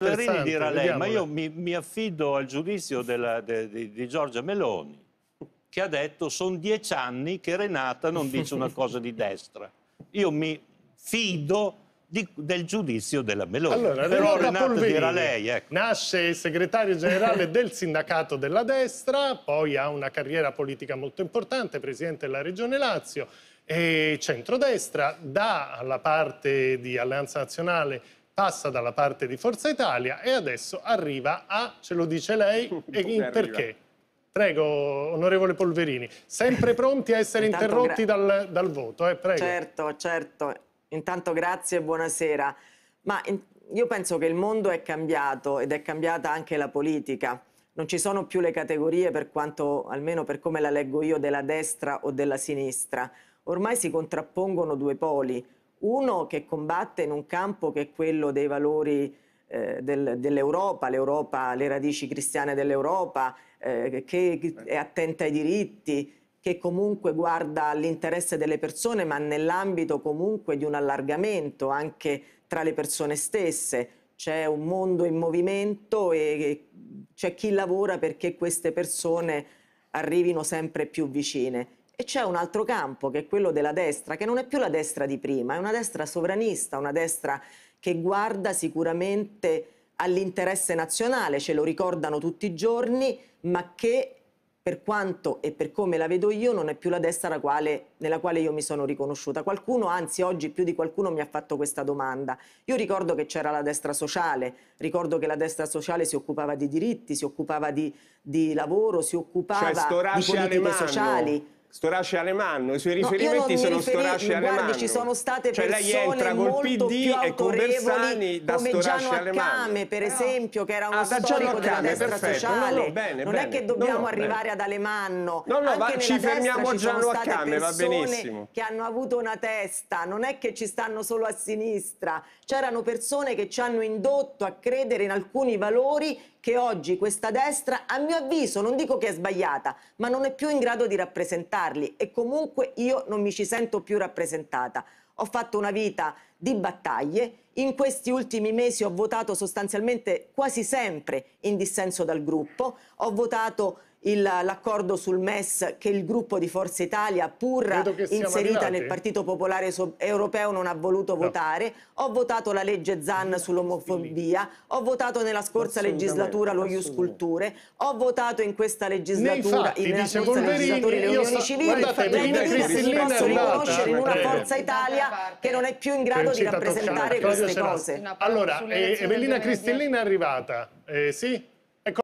Marini dirà lei, ma io mi, mi affido al giudizio della, de, de, di Giorgia Meloni, che ha detto sono dieci anni che Renata non dice una cosa di destra. Io mi fido di, del giudizio della Meloni. Allora, Però Renata, Renata dirà lei. Ecco. Nasce segretario generale del sindacato della destra, poi ha una carriera politica molto importante, presidente della regione Lazio, e centrodestra, dà alla parte di Alleanza Nazionale passa dalla parte di Forza Italia e adesso arriva a, ce lo dice lei, e in perché? Prego, onorevole Polverini, sempre pronti a essere interrotti dal, dal, voto, eh, prego. Certo, certo. Intanto grazie e buonasera. Ma in, io penso che il mondo è cambiato ed è cambiata anche la politica. Non ci sono più le categorie, per quanto, almeno per come la leggo io, della destra o della sinistra. Ormai si contrappongono due poli, uno che combatte in un campo che è quello dei valori eh, del, dell'Europa, l'Europa, le radici cristiane dell'Europa, eh, che è attenta ai diritti, che comunque guarda all'interesse delle persone, ma nell'ambito comunque di un allargamento anche tra le persone stesse. C'è un mondo in movimento e c'è chi lavora perché queste persone arrivino sempre più vicine. E c'è un altro campo, che è quello della destra, che non è più la destra di prima, è una destra sovranista, una destra che guarda sicuramente all'interesse nazionale, ce lo ricordano tutti i giorni, ma che per quanto e per come la vedo io non è più la destra la quale, nella quale io mi sono riconosciuta. Qualcuno, anzi oggi più di qualcuno mi ha fatto questa domanda. Io ricordo che c'era la destra sociale, ricordo che la destra sociale si occupava di diritti, si occupava di, di lavoro, si occupava cioè, di politiche sociali Storace Alemanno, i suoi riferimenti no, sono riferi, Storace Alemanno. Guardi, ci sono state cioè, lei entra col PD e con Bersani da come Storace Giano Alemanno. Accame, per esempio, che era uno ah, storico Accame, della destra perfetto. sociale. No, no, bene, non bene, è che dobbiamo arrivare bene. ad Alemanno. No, no, va, ci fermiamo a Giano Accame, va benissimo. che hanno avuto una testa, non è che ci stanno solo a sinistra. C'erano persone che ci hanno indotto a credere in alcuni valori che oggi questa destra, a mio avviso, non dico che è sbagliata, ma non è più in grado di rappresentarli e comunque io non mi ci sento più rappresentata. Ho fatto una vita di battaglie, in questi ultimi mesi ho votato sostanzialmente quasi sempre in dissenso dal gruppo, ho votato l'accordo sul MES che il gruppo di Forza Italia, pur inserita nel Partito Popolare Europeo, non ha voluto no. votare. Ho votato la legge Zan sull'omofobia, ho votato nella scorsa legislatura lo Ius Culture, ho votato in questa legislatura, i nella scorsa Volverini, legislatura le unioni civili, renderini si possono riconoscere in una Forza Italia che non è più in grado di rappresentare queste cose. Allora, eh, Evelina Cristellina è arrivata, eh, sì?